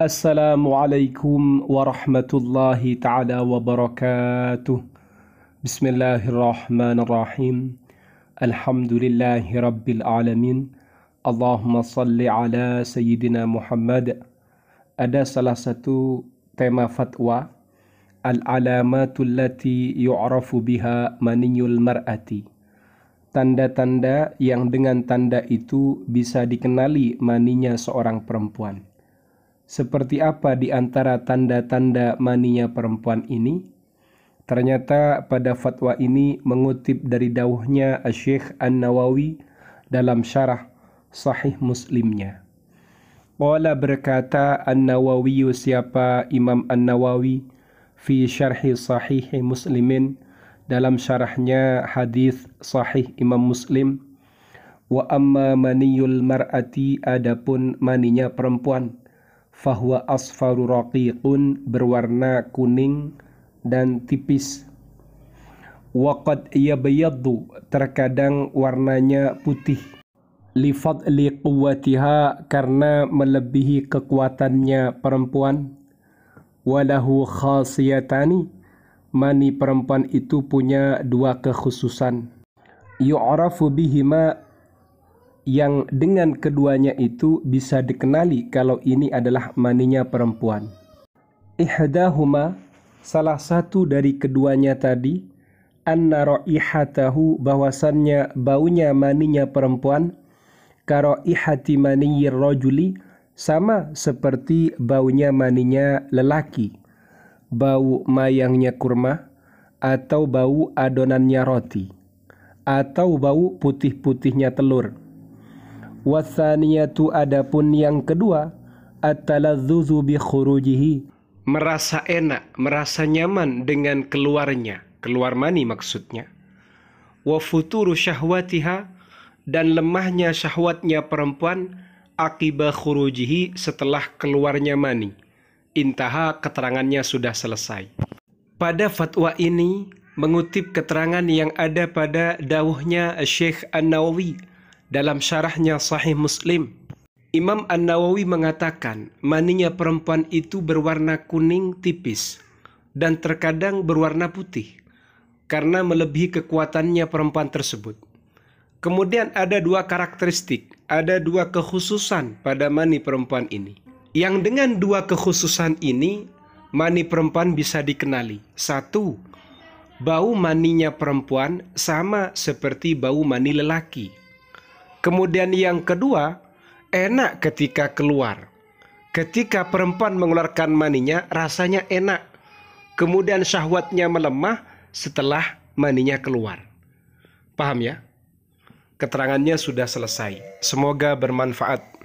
Assalamualaikum warahmatullahi taala wabarakatuh. Bismillahirrahmanirrahim. Alhamdulillahi alamin. Allahumma salli ala sayyidina Muhammad. Ada salah satu tema fatwa al-alamatul lati yu'rafu biha maniyul mar'ati. Tanda-tanda yang dengan tanda itu bisa dikenali maninya seorang perempuan seperti apa di antara tanda-tanda maninya perempuan ini? Ternyata pada fatwa ini mengutip dari dawahnya Syekh An-Nawawi dalam syarah Sahih Muslimnya. Qala berkata An-Nawawi siapa Imam An-Nawawi fi syarhi Sahih Muslimin dalam syarahnya hadis Sahih Imam Muslim wa amma maniyul mar'ati adapun maninya perempuan fahuwa asfaru raqiqun berwarna kuning dan tipis waqad yabyaddu terkadang warnanya putih lifadli quwwatiha karena melebihi kekuatannya perempuan walahu khasiyatani mani perempuan itu punya dua kekhususan yu'rafu bihima yang dengan keduanya itu bisa dikenali kalau ini adalah maninya perempuan. Ihdahuma salah satu dari keduanya tadi anna raihatahu bahwasannya baunya maninya perempuan ihati maniyir rajuli sama seperti baunya maninya lelaki bau mayangnya kurma atau bau adonannya roti atau bau putih-putihnya telur Wasaniyatu adapun yang kedua at zuzubi bi khurujihi Merasa enak, merasa nyaman dengan keluarnya Keluar mani maksudnya Wa futuru syahwatiha Dan lemahnya syahwatnya perempuan Akibah khurujihi setelah keluarnya mani Intaha keterangannya sudah selesai Pada fatwa ini mengutip keterangan yang ada pada dawuhnya Syekh An-Nawawi dalam syarahnya Sahih Muslim. Imam An-Nawawi mengatakan maninya perempuan itu berwarna kuning tipis dan terkadang berwarna putih karena melebihi kekuatannya perempuan tersebut. Kemudian ada dua karakteristik, ada dua kekhususan pada mani perempuan ini. Yang dengan dua kekhususan ini, mani perempuan bisa dikenali. Satu, bau maninya perempuan sama seperti bau mani lelaki. Kemudian yang kedua, enak ketika keluar. Ketika perempuan mengeluarkan maninya, rasanya enak. Kemudian syahwatnya melemah setelah maninya keluar. Paham ya? Keterangannya sudah selesai. Semoga bermanfaat.